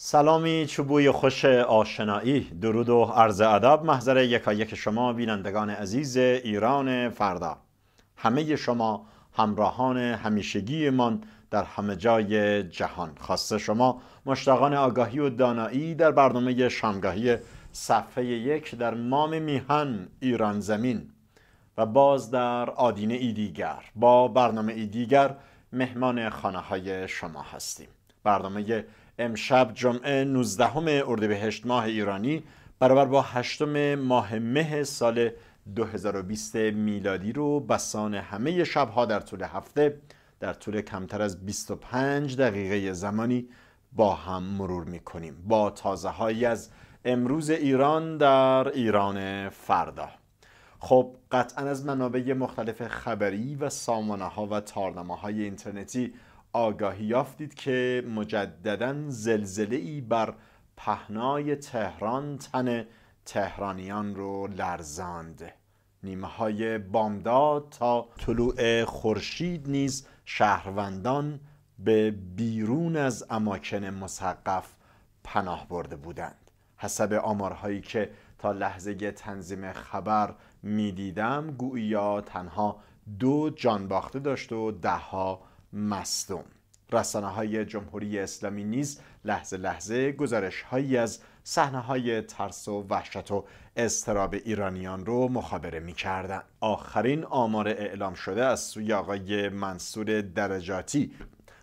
سلامی چوبوی خوش آشنایی درود و عرض ادب محضر یکایک شما بینندگان عزیز ایران فردا همه شما همراهان همیشگی من در همه جای جهان خواسته شما مشتاقان آگاهی و دانایی در برنامه شامگاهی صفحه یک در مام میهن ایران زمین و باز در آدینه ای دیگر با برنامه ای دیگر مهمان خانه های شما هستیم برنامه امشب جمعه 19 اردیبهشت ماه ایرانی برابر با هشتم ماه مه سال 2020 میلادی رو بسان همه شبها در طول هفته در طول کمتر از 25 دقیقه زمانی با هم مرور می کنیم با تازه هایی از امروز ایران در ایران فردا خب قطعا از منابع مختلف خبری و سامانه ها و تارنامه های اینترنتی آگاهی یافتید که مجددا زلزله ای بر پهنای تهران تن تهرانیان رو لرزاند نیمه های بامداد تا طلوع خورشید نیز شهروندان به بیرون از اماکن مسقف پناه برده بودند حسب آمارهایی که تا لحظه تنظیم خبر میدیدم گویا تنها دو باخته داشت و دهها مصدوم رسانه های جمهوری اسلامی نیز لحظه لحظه گزارش هایی از صحنه های ترس و وحشت و استراب ایرانیان رو مخابره می آخرین آمار اعلام شده از سوی آقای منصور درجاتی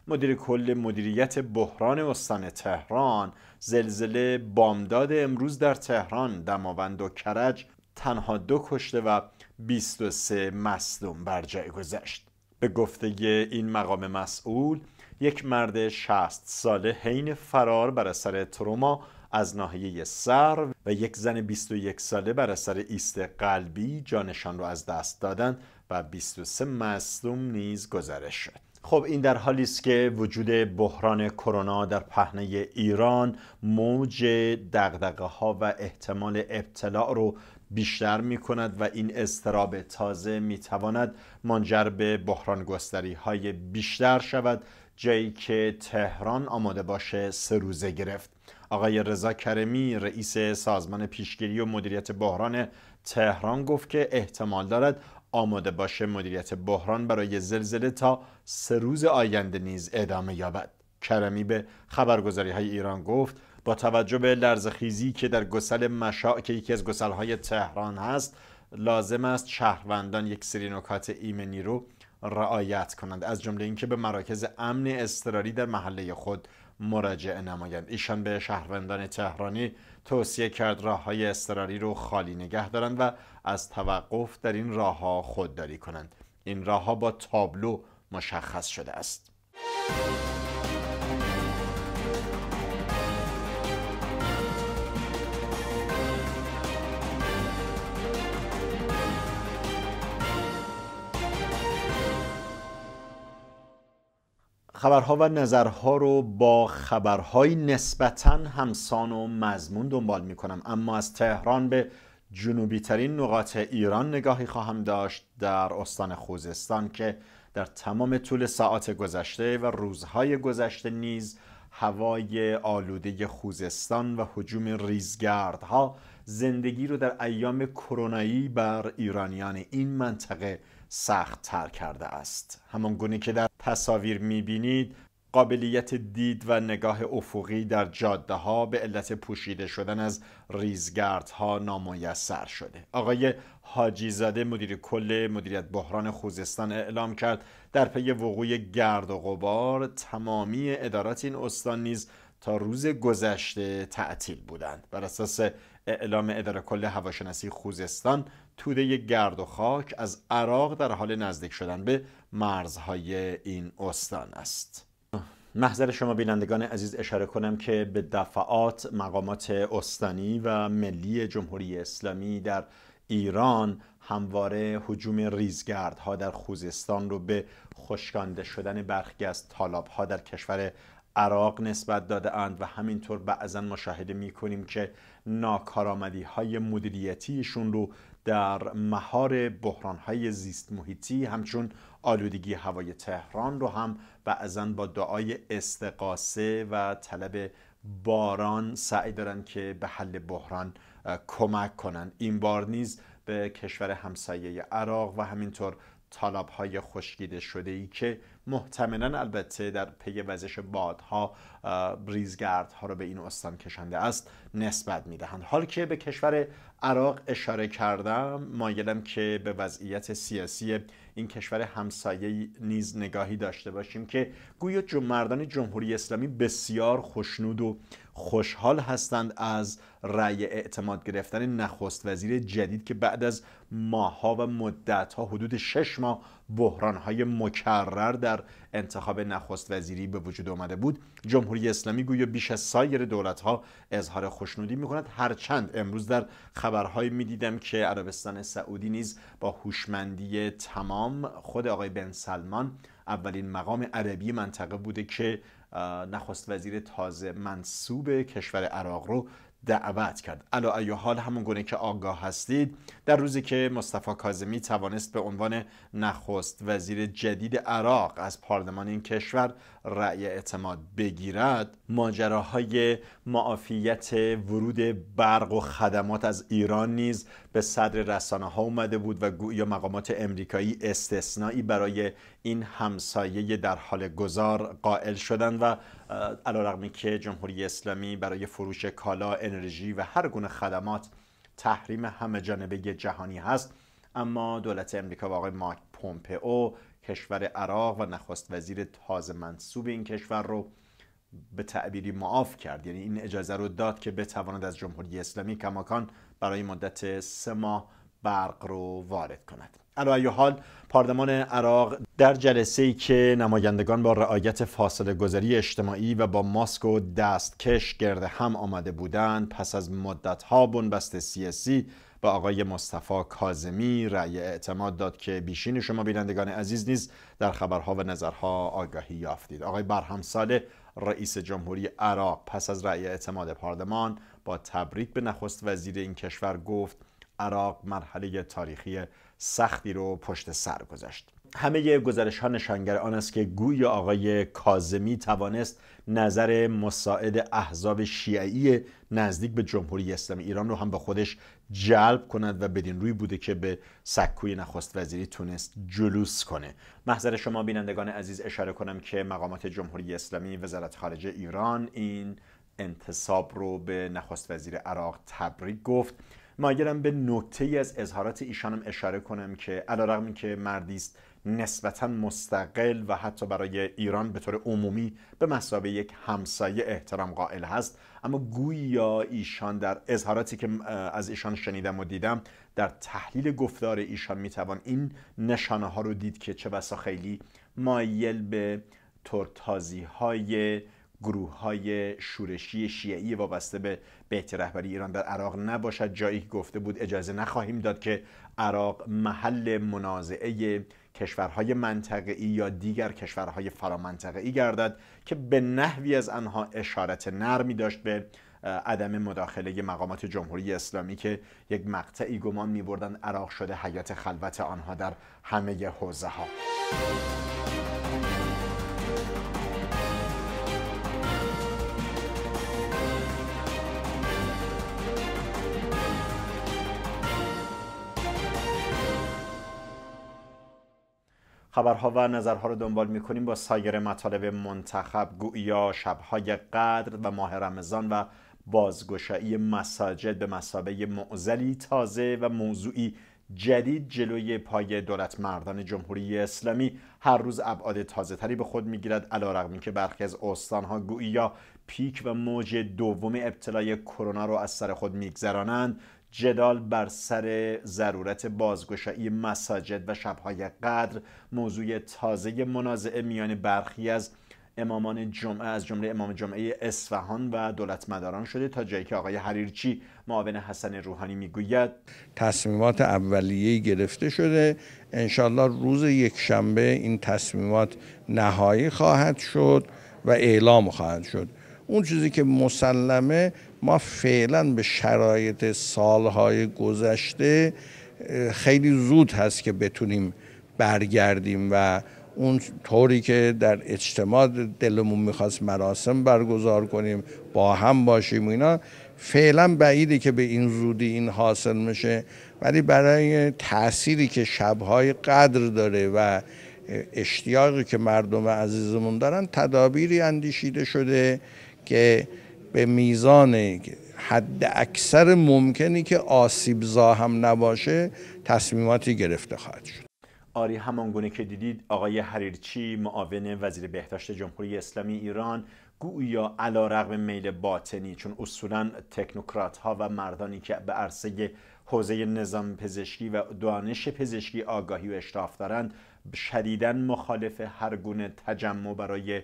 مدیر کل مدیریت بحران استان تهران زلزله بامداد امروز در تهران دماوند و کرج تنها دو کشته و 23 مصدوم بر جای گذشت به گفته این مقام مسئول یک مرد 60 ساله حین فرار بر سر تروما از ناحیه سر و یک زن 21 ساله بر اثر ایست قلبی جانشان را از دست دادن و 23 مصدوم نیز گزارش شد خب این در حالی است که وجود بحران کرونا در پهنه ایران موج دقدقه ها و احتمال ابتلاع رو بیشتر می کند و این استراب تازه می منجر به بحران گستری های بیشتر شود جایی که تهران آماده باشه سه روزه گرفت آقای رضا کرمی رئیس سازمان پیشگیری و مدیریت بحران تهران گفت که احتمال دارد آماده باشه مدیریت بحران برای زلزله تا سه روز آینده نیز ادامه یابد کرمی به خبرگزاری های ایران گفت با توجه به لرزخیزی که در گسل مشاع که یکی از گسلهای تهران هست لازم است شهروندان یک سری نکات ایمنی رو رعایت کنند از جمله اینکه به مراکز امن اضطراری در محله خود مراجعه نمایند ایشان به شهروندان تهرانی توصیه کرد راه های اضطراری رو خالی نگه دارند و از توقف در این راه ها خودداری کنند این راه ها با تابلو مشخص شده است خبرها و نظرها رو با خبرهای نسبتا همسان و مضمون دنبال می کنم اما از تهران به جنوبی ترین نقاط ایران نگاهی خواهم داشت در استان خوزستان که در تمام طول ساعت گذشته و روزهای گذشته نیز هوای آلوده خوزستان و حجوم ریزگردها زندگی رو در ایام کرونایی بر ایرانیان این منطقه سخت تر کرده است همان گونه که در تصاویر میبینید قابلیت دید و نگاه افقی در جاده ها به علت پوشیده شدن از ریزگرد ها نامویسر شده آقای حاجی زاده مدیر کل مدیریت بحران خوزستان اعلام کرد در پی وقوع گرد و غبار تمامی ادارات این استان نیز تا روز گذشته تعطیل بودند بر اساس اعلام اداره کل هواشناسی خوزستان توده گرد و خاک از عراق در حال نزدیک شدن به مرزهای این استان است محضر شما بینندگان عزیز اشاره کنم که به دفعات مقامات استانی و ملی جمهوری اسلامی در ایران همواره حجوم ریزگردها در خوزستان رو به خشکانده شدن برخی از ها در کشور عراق نسبت داده اند و همینطور بعضا مشاهده می کنیم که ناکارآمدی های مدیریتیشون رو در مهار بحران های زیست محیطی همچون آلودگی هوای تهران رو هم بعضا با دعای استقاسه و طلب باران سعی دارن که به حل بحران کمک کنن این بار نیز به کشور همسایه عراق و همینطور طالاب های خشکیده شده ای که محتملا البته در پی وزش بادها ها رو به این استان کشنده است نسبت میدهند حال که به کشور عراق اشاره کردم مایلم که به وضعیت سیاسی این کشور همسایه نیز نگاهی داشته باشیم که گویا مردان جمهوری اسلامی بسیار خوشنود و خوشحال هستند از رأی اعتماد گرفتن نخست وزیر جدید که بعد از ماها و مدتها حدود شش ماه بحران های مکرر در انتخاب نخست وزیری به وجود آمده بود جمهوری اسلامی گویا بیش از سایر ها اظهار خوشنودی می کند هرچند امروز در خبرهایی می دیدم که عربستان سعودی نیز با هوشمندی تمام خود آقای بن سلمان اولین مقام عربی منطقه بوده که نخست وزیر تازه منصوب کشور عراق رو دعوت کرد علا ایو حال همون گونه که آگاه هستید در روزی که مصطفی کاظمی توانست به عنوان نخست وزیر جدید عراق از پارلمان این کشور رأی اعتماد بگیرد ماجراهای معافیت ورود برق و خدمات از ایران نیز به صدر رسانه ها اومده بود و گویا مقامات امریکایی استثنایی برای این همسایه در حال گذار قائل شدند و رقمی که جمهوری اسلامی برای فروش کالا انرژی و هر گونه خدمات تحریم همه جانبه جهانی هست اما دولت امریکا و آقای مارک پومپئو کشور عراق و نخست وزیر تازه منصوب این کشور رو به تعبیری معاف کرد یعنی این اجازه رو داد که بتواند از جمهوری اسلامی کماکان برای مدت سه ماه برق رو وارد کند علاوه حال پارلمان عراق در جلسه ای که نمایندگان با رعایت فاصله گذاری اجتماعی و با ماسک و دستکش گرد هم آمده بودند پس از مدت ها بنبست سیاسی با آقای مصطفی کازمی رأی اعتماد داد که بیشین شما بینندگان عزیز نیز در خبرها و نظرها آگاهی یافتید آقای برهم ساله رئیس جمهوری عراق پس از رأی اعتماد پارلمان با تبریک به نخست وزیر این کشور گفت عراق مرحله تاریخی سختی رو پشت سر گذاشت همه گزارش ها نشانگر آن است که گوی آقای کازمی توانست نظر مساعد احزاب شیعی نزدیک به جمهوری اسلامی ایران رو هم به خودش جلب کند و بدین روی بوده که به سکوی نخست وزیری تونست جلوس کنه محضر شما بینندگان عزیز اشاره کنم که مقامات جمهوری اسلامی وزارت خارجه ایران این انتصاب رو به نخست وزیر عراق تبریک گفت مایلم به نکته ای از اظهارات ایشانم اشاره کنم که رقم که مردی است نسبتا مستقل و حتی برای ایران به طور عمومی به مسابه یک همسایه احترام قائل هست اما گویا ایشان در اظهاراتی که از ایشان شنیدم و دیدم در تحلیل گفتار ایشان میتوان این نشانه ها رو دید که چه بسا خیلی مایل به ترتازی های گروه های شورشی شیعی وابسته به بیت رهبری ایران در عراق نباشد جایی که گفته بود اجازه نخواهیم داد که عراق محل منازعه کشورهای ای یا دیگر کشورهای ای گردد که به نحوی از آنها اشارت نرمی داشت به عدم مداخله مقامات جمهوری اسلامی که یک مقطعی گمان می عراق شده حیات خلوت آنها در همه حوزه ها خبرها و نظرها رو دنبال میکنیم با سایر مطالب منتخب گویا شبهای قدر و ماه رمضان و بازگشایی مساجد به مسابه معزلی تازه و موضوعی جدید جلوی پای دولت مردان جمهوری اسلامی هر روز ابعاد تازه به خود میگیرد علیرغم که برخی از استانها گویی پیک و موج دوم ابتلای کرونا رو از سر خود میگذرانند جدال بر سر ضرورت بازگشایی مساجد و شبهای قدر موضوع تازه منازعه میان برخی از امامان جمعه از جمله امام جمعه اصفهان و دولت مداران شده تا جایی که آقای حریرچی معاون حسن روحانی میگوید تصمیمات اولیه گرفته شده انشالله روز یک شنبه این تصمیمات نهایی خواهد شد و اعلام خواهد شد اون چیزی که مسلمه ما فعلا به شرایط سالهای گذشته خیلی زود هست که بتونیم برگردیم و اون طوری که در اجتماع دلمون میخواست مراسم برگزار کنیم با هم باشیم اینا فعلا بعیده که به این زودی این حاصل میشه ولی برای تأثیری که شبهای قدر داره و اشتیاقی که مردم عزیزمون دارن تدابیری اندیشیده شده که به میزان حد اکثر ممکنی که آسیبزا هم نباشه تصمیماتی گرفته خواهد شد آری گونه که دیدید آقای حریرچی معاون وزیر بهداشت جمهوری اسلامی ایران گویا علا رقم میل باطنی چون اصولا تکنوکرات ها و مردانی که به عرصه حوزه نظام پزشکی و دانش پزشکی آگاهی و اشراف دارند شدیدا مخالف هر گونه تجمع برای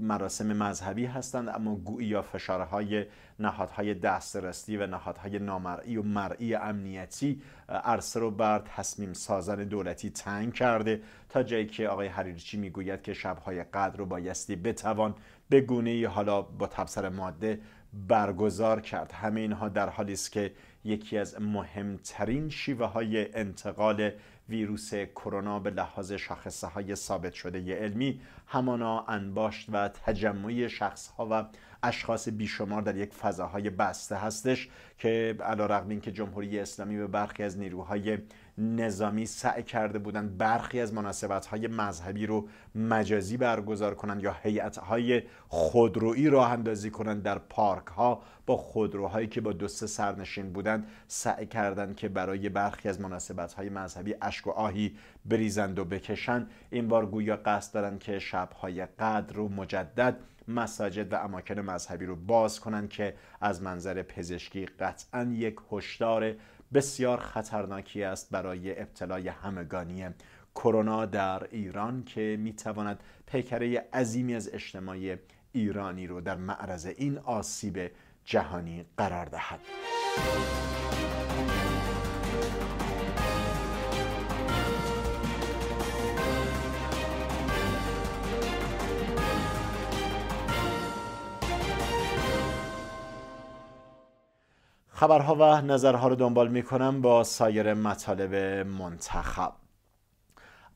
مراسم مذهبی هستند اما یا فشارهای نهادهای دسترسی و نهادهای نامرئی و مرئی امنیتی عرصه رو بر تصمیم سازن دولتی تنگ کرده تا جایی که آقای حریرچی میگوید که شبهای قدر رو بایستی بتوان به گونه حالا با تبصر ماده برگزار کرد همه اینها در حالی است که یکی از مهمترین شیوه های انتقال ویروس کرونا به لحاظ شاخصه های ثابت شده علمی همانا انباشت و تجمعی شخصها و اشخاص بیشمار در یک فضاهای بسته هستش که علا رقم این که جمهوری اسلامی به برخی از نیروهای نظامی سعی کرده بودند برخی از های مذهبی رو مجازی برگزار کنند یا های خودرویی راه اندازی کنند در پارک ها با خودروهایی که با دو سرنشین بودند سعی کردند که برای برخی از های مذهبی اشک و آهی بریزند و بکشند این بار گویا قصد دارند که شبهای قدر و مجدد مساجد و اماکن مذهبی رو باز کنند که از منظر پزشکی قطعا یک هشدار بسیار خطرناکی است برای ابتلای همگانی کرونا در ایران که میتواند پیکره عظیمی از اجتماعی ایرانی رو در معرض این آسیب جهانی قرار دهد خبرها و نظرها رو دنبال میکنم با سایر مطالب منتخب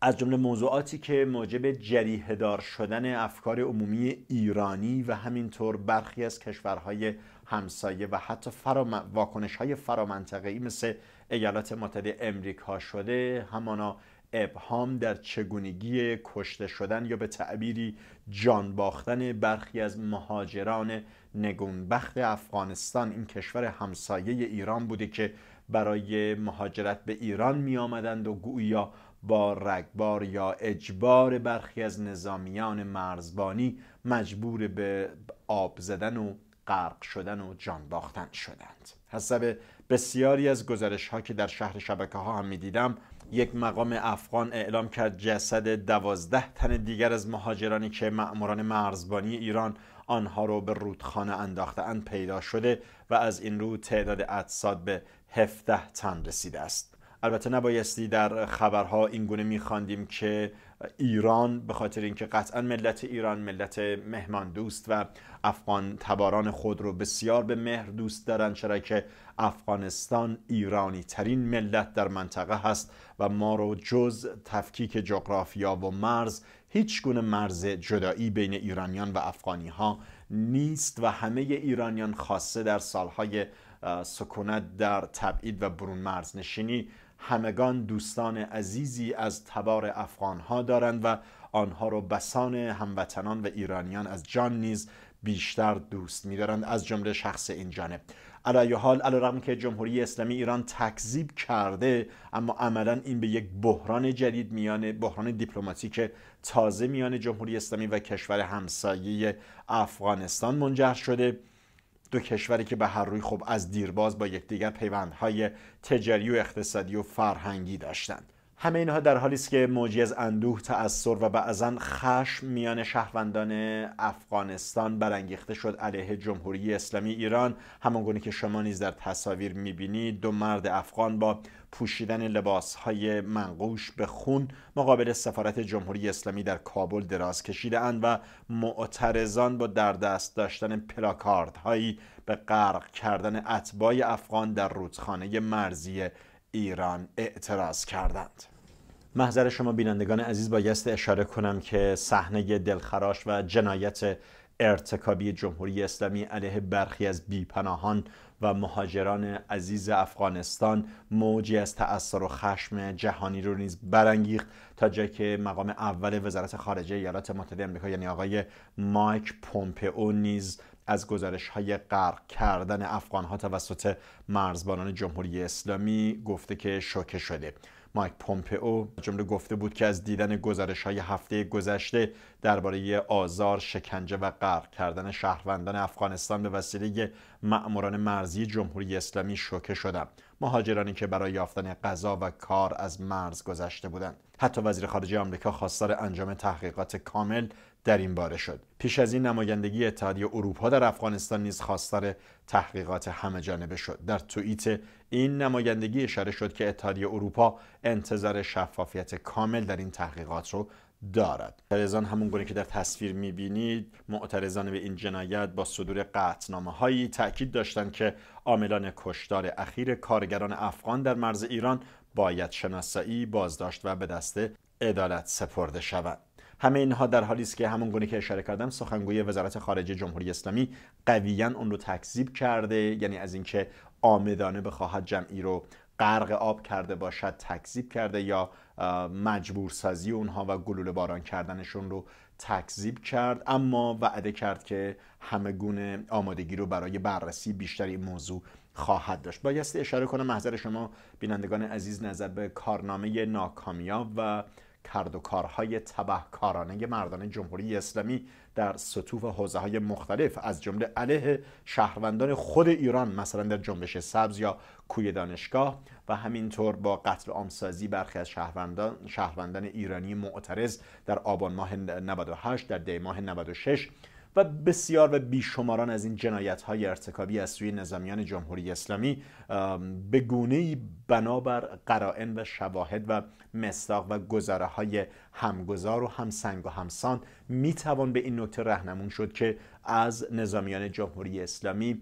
از جمله موضوعاتی که موجب جریه شدن افکار عمومی ایرانی و همینطور برخی از کشورهای همسایه و حتی فرام... واکنش های فرامنطقه مثل ایالات متحده امریکا شده همانا ابهام در چگونگی کشته شدن یا به تعبیری جان باختن برخی از مهاجران نگونبخت افغانستان این کشور همسایه ایران بوده که برای مهاجرت به ایران می آمدند و گویا با رگبار یا اجبار برخی از نظامیان مرزبانی مجبور به آب زدن و غرق شدن و جان باختن شدند حسب بسیاری از گزارش ها که در شهر شبکه ها هم می دیدم یک مقام افغان اعلام کرد جسد دوازده تن دیگر از مهاجرانی که مأموران مرزبانی ایران آنها رو به رودخانه انداختهاند پیدا شده و از این رو تعداد اجساد به 17 تن رسیده است البته نبایستی در خبرها این گونه میخواندیم که ایران به خاطر اینکه قطعا ملت ایران ملت مهمان دوست و افغان تباران خود رو بسیار به مهر دوست دارن چرا که افغانستان ایرانی ترین ملت در منطقه هست و ما رو جز تفکیک جغرافیا و مرز هیچ گونه مرز جدایی بین ایرانیان و افغانی ها نیست و همه ایرانیان خاصه در سالهای سکونت در تبعید و برون مرز نشینی همگان دوستان عزیزی از تبار افغان ها دارند و آنها را بسان هموطنان و ایرانیان از جان نیز بیشتر دوست میدارند از جمله شخص این جانب علی حال علیرغم که جمهوری اسلامی ایران تکذیب کرده اما عملا این به یک بحران جدید میان بحران دیپلماتیک تازه میان جمهوری اسلامی و کشور همسایه افغانستان منجر شده دو کشوری که به هر روی خب از دیرباز با یکدیگر پیوندهای تجاری و اقتصادی و فرهنگی داشتند همه اینها در حالی است که موجی از اندوه تأثر و بعضا خشم میان شهروندان افغانستان برانگیخته شد علیه جمهوری اسلامی ایران گونه که شما نیز در تصاویر میبینید دو مرد افغان با پوشیدن لباسهای منقوش به خون مقابل سفارت جمهوری اسلامی در کابل دراز اند و معترضان با در دست داشتن پلاکاردهایی به غرق کردن اتباع افغان در رودخانه مرزی ایران اعتراض کردند محضر شما بینندگان عزیز بایست اشاره کنم که صحنه دلخراش و جنایت ارتکابی جمهوری اسلامی علیه برخی از بیپناهان و مهاجران عزیز افغانستان موجی از تأثیر و خشم جهانی رو نیز برانگیخت تا جایی که مقام اول وزارت خارجه ایالات متحده آمریکا یعنی آقای مایک پومپئو نیز از گزارش های غرق کردن افغان ها توسط مرزبانان جمهوری اسلامی گفته که شوکه شده مایک پومپئو جمله گفته بود که از دیدن گزارش های هفته گذشته درباره آزار شکنجه و غرق کردن شهروندان افغانستان به وسیله مأموران مرزی جمهوری اسلامی شوکه شدم مهاجرانی که برای یافتن غذا و کار از مرز گذشته بودند حتی وزیر خارجه آمریکا خواستار انجام تحقیقات کامل در این باره شد پیش از این نمایندگی اتحادیه اروپا در افغانستان نیز خواستار تحقیقات همه جانبه شد در توییت این نمایندگی اشاره شد که اتحادیه اروپا انتظار شفافیت کامل در این تحقیقات رو دارد معترضان همون گونه که در تصویر میبینید معترضان به این جنایت با صدور قطعنامه هایی تاکید داشتند که عاملان کشتار اخیر کارگران افغان در مرز ایران باید شناسایی بازداشت و به دست عدالت سپرده شوند همه اینها در حالی است که همون گونه که اشاره کردم سخنگوی وزارت خارجه جمهوری اسلامی قویا اون رو تکذیب کرده یعنی از اینکه آمدانه بخواهد جمعی رو غرق آب کرده باشد تکذیب کرده یا مجبور سازی اونها و گلوله باران کردنشون رو تکذیب کرد اما وعده کرد که همه گونه آمادگی رو برای بررسی بیشتر این موضوع خواهد داشت بایستی اشاره کنم محضر شما بینندگان عزیز نظر به کارنامه ناکامیا و کرد و کارهای تبهکارانه مردان جمهوری اسلامی در سطوف حوزه های مختلف از جمله علیه شهروندان خود ایران مثلا در جنبش سبز یا کوی دانشگاه و همینطور با قتل آمسازی برخی از شهروندان, شهروندان ایرانی معترض در آبان ماه 98 در دی ماه 96 و بسیار و بیشماران از این جنایت های ارتکابی از سوی نظامیان جمهوری اسلامی به گونه بنابر قرائن و شواهد و مستاق و گزاره های همگزار و همسنگ و همسان می توان به این نکته رهنمون شد که از نظامیان جمهوری اسلامی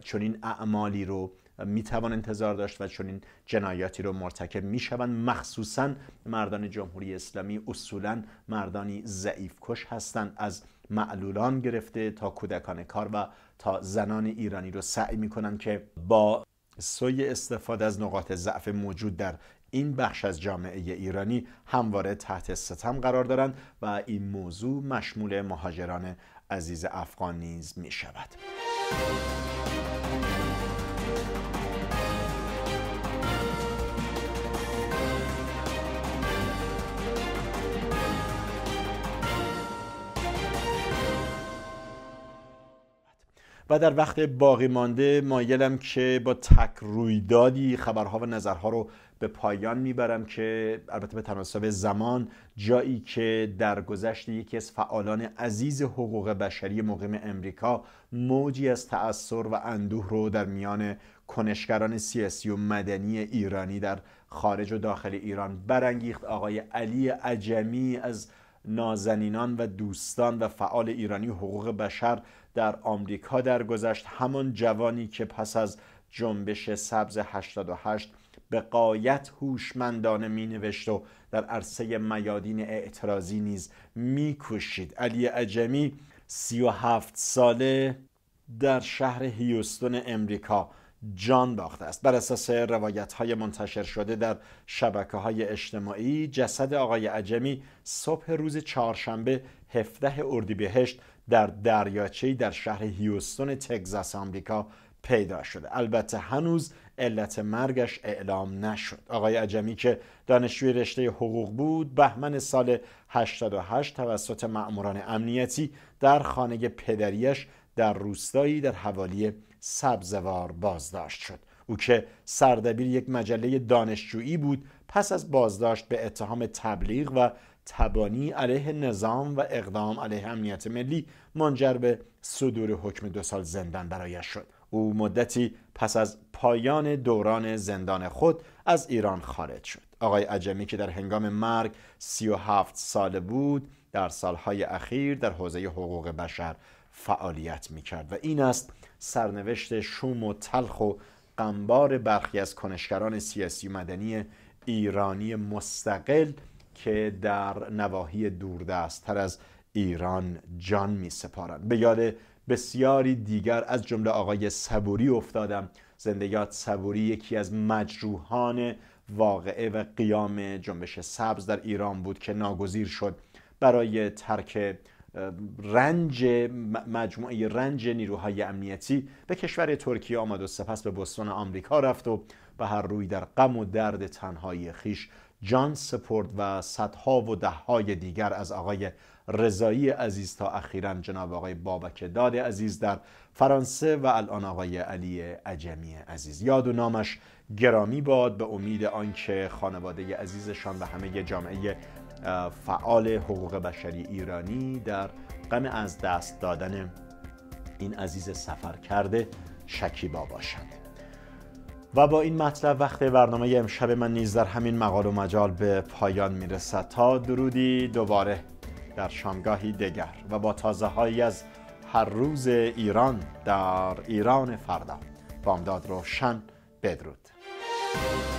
چنین اعمالی رو می توان انتظار داشت و چنین جنایاتی رو مرتکب می مخصوصا مردان جمهوری اسلامی اصولا مردانی ضعیف کش هستند از معلولان گرفته تا کودکان کار و تا زنان ایرانی رو سعی میکنن که با سوی استفاده از نقاط ضعف موجود در این بخش از جامعه ایرانی همواره تحت ستم قرار دارند و این موضوع مشمول مهاجران عزیز افغان نیز می شود. و در وقت باقی مانده مایلم که با تک رویدادی خبرها و نظرها رو به پایان میبرم که البته به تناسب زمان جایی که در گذشت یکی از فعالان عزیز حقوق بشری مقیم امریکا موجی از تأثیر و اندوه رو در میان کنشگران سیاسی و مدنی ایرانی در خارج و داخل ایران برانگیخت آقای علی عجمی از نازنینان و دوستان و فعال ایرانی حقوق بشر در آمریکا درگذشت همان جوانی که پس از جنبش سبز 88 به قایت هوشمندانه می و در عرصه میادین اعتراضی نیز می علی عجمی 37 ساله در شهر هیوستون امریکا جان باخته است بر اساس روایت های منتشر شده در شبکه های اجتماعی جسد آقای عجمی صبح روز چهارشنبه 17 اردیبهشت در دریاچه در شهر هیوستون تگزاس آمریکا پیدا شده البته هنوز علت مرگش اعلام نشد آقای عجمی که دانشجوی رشته حقوق بود بهمن سال 88 توسط مأموران امنیتی در خانه پدریش در روستایی در حوالی سبزوار بازداشت شد او که سردبیر یک مجله دانشجویی بود پس از بازداشت به اتهام تبلیغ و تبانی علیه نظام و اقدام علیه امنیت ملی منجر به صدور حکم دو سال زندان برایش شد او مدتی پس از پایان دوران زندان خود از ایران خارج شد آقای عجمی که در هنگام مرگ 37 ساله بود در سالهای اخیر در حوزه حقوق بشر فعالیت می کرد و این است سرنوشت شوم و تلخ و غمبار برخی از کنشگران سیاسی مدنی ایرانی مستقل که در نواحی دوردستتر از ایران جان می سپارند به یاد بسیاری دیگر از جمله آقای صبوری افتادم زندگیات صبوری یکی از مجروحان واقعه و قیام جنبش سبز در ایران بود که ناگزیر شد برای ترک رنج مجموعه رنج نیروهای امنیتی به کشور ترکیه آمد و سپس به بستان آمریکا رفت و به هر روی در غم و درد تنهایی خیش جان سپرد و صدها و دههای دیگر از آقای رضایی عزیز تا اخیرا جناب آقای بابک داد عزیز در فرانسه و الان آقای علی عجمی عزیز یاد و نامش گرامی باد به امید آنکه خانواده عزیزشان و همه جامعه فعال حقوق بشری ایرانی در غم از دست دادن این عزیز سفر کرده شکیبا باشند و با این مطلب وقت برنامه امشب من نیز در همین مقال و مجال به پایان میرسد تا درودی دوباره در شامگاهی دیگر و با تازه هایی از هر روز ایران در ایران فردا بامداد روشن بدرود